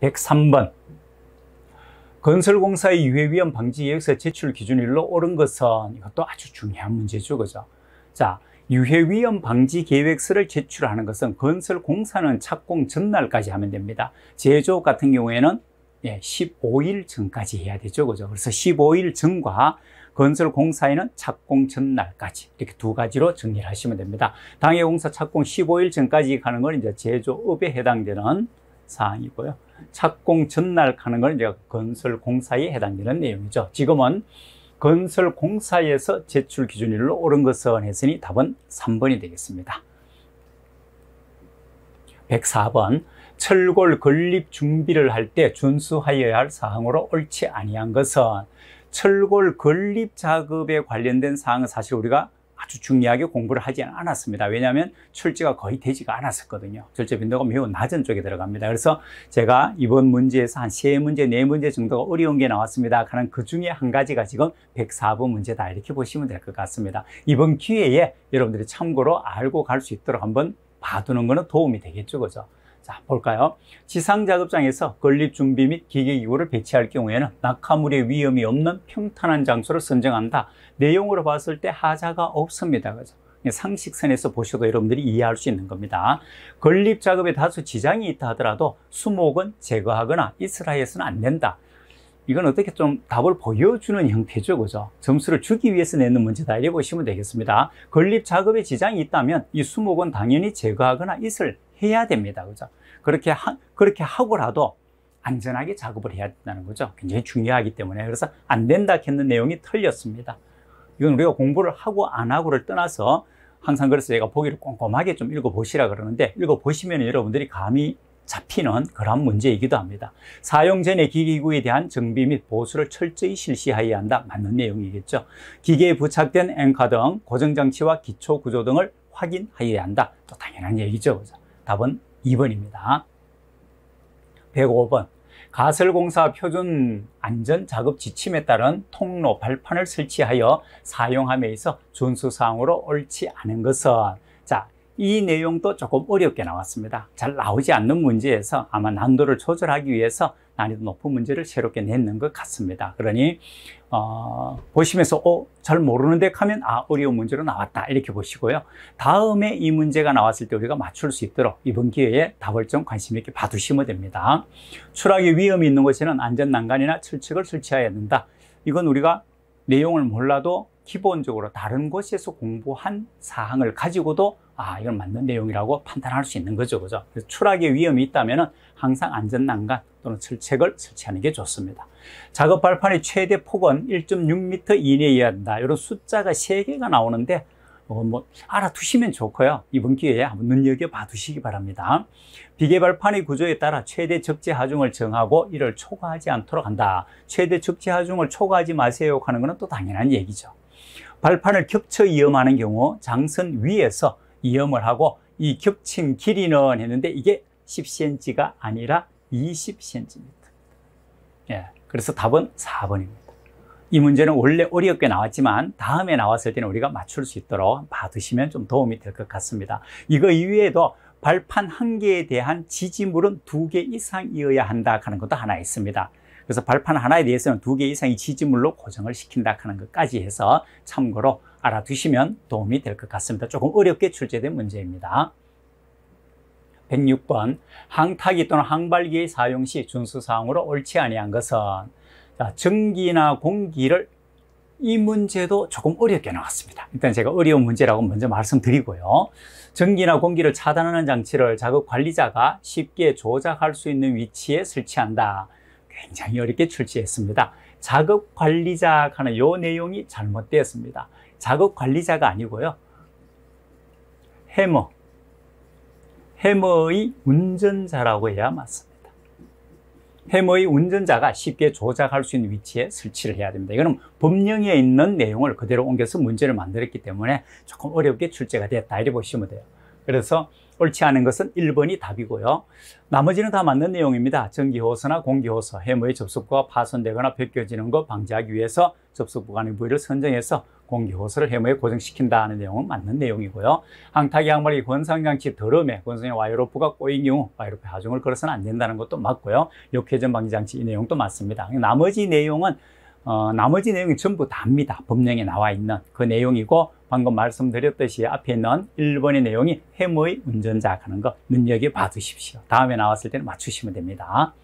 103번 건설공사의 유해위험 방지 계획서 제출 기준일로 옳은 것은 이것도 아주 중요한 문제죠. 그죠? 자, 유해위험 방지 계획서를 제출하는 것은 건설공사는 착공 전날까지 하면 됩니다. 제조 같은 경우에는 예, 15일 전까지 해야 되죠. 그죠? 그래서 15일 전과 건설공사에는 착공 전날까지 이렇게 두 가지로 정리를 하시면 됩니다. 당해 공사 착공 15일 전까지 가는 건 이제 제조업에 해당되는 사항이고요. 착공 전날 가는 건 이제 건설 공사에 해당되는 내용이죠. 지금은 건설 공사에서 제출 기준일로 옳은 것은 했으니 답은 3번이 되겠습니다. 104번 철골 건립 준비를 할 때 준수하여야 할 사항으로 옳지 아니한 것은 철골 건립 작업에 관련된 사항은 사실 우리가 아주 중요하게 공부를 하지 않았습니다. 왜냐하면 출제가 거의 되지가 않았었거든요. 출제 빈도가 매우 낮은 쪽에 들어갑니다. 그래서 제가 이번 문제에서 한 세 문제, 네 문제 정도가 어려운 게 나왔습니다. 하는 그 중에 한 가지가 지금 104번 문제다. 이렇게 보시면 될 것 같습니다. 이번 기회에 여러분들이 참고로 알고 갈 수 있도록 한번 봐두는 거는 도움이 되겠죠. 그죠? 자, 볼까요? 지상 작업장에서 건립 준비 및 기계 기구를 배치할 경우에는 낙하물의 위험이 없는 평탄한 장소를 선정한다. 내용으로 봤을 때 하자가 없습니다. 그죠? 상식선에서 보셔도 여러분들이 이해할 수 있는 겁니다. 건립 작업에 다소 지장이 있다 하더라도 수목은 제거하거나 이스라에서는 엘안 된다. 이건 어떻게 좀 답을 보여주는 형태죠, 그죠? 점수를 주기 위해서 내는 문제다. 이래 보시면 되겠습니다. 건립 작업에 지장이 있다면 이 수목은 당연히 제거하거나 이슬 해야 됩니다. 그죠? 그렇게, 하, 그렇게 하고라도 안전하게 작업을 해야 된다는 거죠. 굉장히 중요하기 때문에. 그래서 안 된다 했는 내용이 틀렸습니다. 이건 우리가 공부를 하고 안 하고를 떠나서 항상 그래서 제가 보기를 꼼꼼하게 좀 읽어보시라 그러는데 읽어보시면 여러분들이 감이 잡히는 그런 문제이기도 합니다. 사용 전에 기기구에 대한 정비 및 보수를 철저히 실시하야 한다. 맞는 내용이겠죠. 기계에 부착된 앵커 등 고정장치와 기초구조 등을 확인하여야 한다. 또 당연한 얘기죠. 그죠? 답은 2번입니다. 105번. 가설공사 표준 안전 작업 지침에 따른 통로 발판을 설치하여 사용함에 있어 준수사항으로 옳지 않은 것은 이 내용도 조금 어렵게 나왔습니다. 잘 나오지 않는 문제에서 아마 난도를 조절하기 위해서 난이도 높은 문제를 새롭게 냈는 것 같습니다. 그러니 어, 보시면서 어, 잘 모르는데 하면 아 어려운 문제로 나왔다 이렇게 보시고요. 다음에 이 문제가 나왔을 때 우리가 맞출 수 있도록 이번 기회에 답을 좀 관심 있게 봐두시면 됩니다. 추락의 위험이 있는 곳에는 안전 난간이나 철책을 설치해야 된다. 이건 우리가 내용을 몰라도 기본적으로 다른 곳에서 공부한 사항을 가지고도 아, 이건 맞는 내용이라고 판단할 수 있는 거죠. 그죠? 그래서 추락의 위험이 있다면 항상 안전난간 또는 철책을 설치하는 게 좋습니다. 작업 발판의 최대 폭은 1.6m 이내여야 한다. 이런 숫자가 3개가 나오는데 뭐 알아두시면 좋고요. 이번 기회에 한번 눈여겨봐 두시기 바랍니다. 비개발판의 구조에 따라 최대 적재 하중을 정하고 이를 초과하지 않도록 한다. 최대 적재 하중을 초과하지 마세요 하는 것은 또 당연한 얘기죠. 발판을 겹쳐 위험하는 경우 장선 위에서 이염을 하고 이 겹친 길이는 했는데 이게 10cm가 아니라 20cm. 예. 그래서 답은 4번입니다. 이 문제는 원래 어렵게 나왔지만 다음에 나왔을 때는 우리가 맞출 수 있도록 봐두시면 좀 도움이 될 것 같습니다. 이거 이외에도 발판 한 개에 대한 지지물은 두 개 이상이어야 한다 하는 것도 하나 있습니다. 그래서 발판 하나에 대해서는 두 개 이상의 지지물로 고정을 시킨다 하는 것까지 해서 참고로 알아두시면 도움이 될 것 같습니다. 조금 어렵게 출제된 문제입니다. 106번 항타기 또는 항발기의 사용 시 준수사항으로 옳지 아니한 것은 자, 전기나 공기를 이 문제도 조금 어렵게 나왔습니다. 일단 제가 어려운 문제라고 먼저 말씀드리고요. 전기나 공기를 차단하는 장치를 작업 관리자가 쉽게 조작할 수 있는 위치에 설치한다. 굉장히 어렵게 출제했습니다. 작업 관리자 하는 요 내용이 잘못되었습니다. 작업 관리자가 아니고요. 해머, 해머의 운전자라고 해야 맞습니다. 해머의 운전자가 쉽게 조작할 수 있는 위치에 설치를 해야 됩니다. 이거는 법령에 있는 내용을 그대로 옮겨서 문제를 만들었기 때문에 조금 어렵게 출제가 됐다 이렇게 보시면 돼요. 그래서 옳지 않은 것은 1번이 답이고요. 나머지는 다 맞는 내용입니다. 전기호수나공기호수 해무의 접속부가 파손되거나 벗겨지는 것 방지하기 위해서 접속부 관의 부위를 선정해서 공기호수를 해무에 고정시킨다는 내용은 맞는 내용이고요. 항타기 항말이 권상장치 더럼에 권성의 와이로프가 꼬인 경우 와이로프 하중을 걸어서는 안 된다는 것도 맞고요. 역회전 방지장치 이 내용도 맞습니다. 나머지 내용은 어, 나머지 내용이 전부 다입니다. 법령에 나와 있는 그 내용이고 방금 말씀드렸듯이 앞에 있는 1번의 내용이 해머의 운전자 하는 거 눈여겨봐 두십시오. 다음에 나왔을 때는 맞추시면 됩니다.